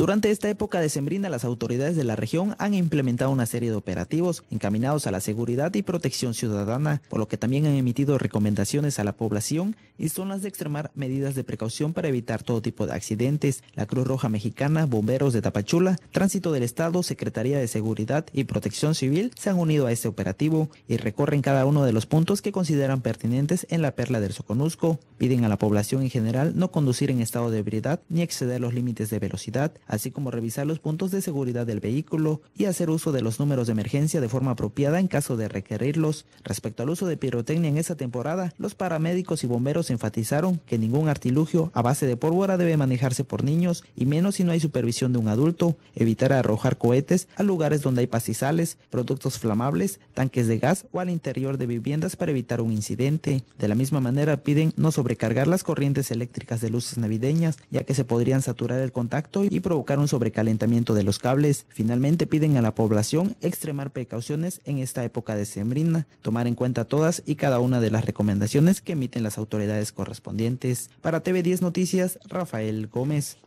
Durante esta época de sembrina las autoridades de la región han implementado una serie de operativos encaminados a la seguridad y protección ciudadana, por lo que también han emitido recomendaciones a la población y zonas de extremar medidas de precaución para evitar todo tipo de accidentes. La Cruz Roja Mexicana, bomberos de Tapachula, Tránsito del Estado, Secretaría de Seguridad y Protección Civil se han unido a este operativo y recorren cada uno de los puntos que consideran pertinentes en la perla del Soconusco. Piden a la población en general no conducir en estado de ebriedad ni exceder los límites de velocidad así como revisar los puntos de seguridad del vehículo y hacer uso de los números de emergencia de forma apropiada en caso de requerirlos. Respecto al uso de pirotecnia en esta temporada, los paramédicos y bomberos enfatizaron que ningún artilugio a base de pólvora debe manejarse por niños y menos si no hay supervisión de un adulto, evitar arrojar cohetes a lugares donde hay pastizales, productos flamables, tanques de gas o al interior de viviendas para evitar un incidente. De la misma manera piden no sobrecargar las corrientes eléctricas de luces navideñas, ya que se podrían saturar el contacto y provocar un sobrecalentamiento de los cables. Finalmente piden a la población extremar precauciones en esta época decembrina, tomar en cuenta todas y cada una de las recomendaciones que emiten las autoridades correspondientes. Para TV10 Noticias, Rafael Gómez.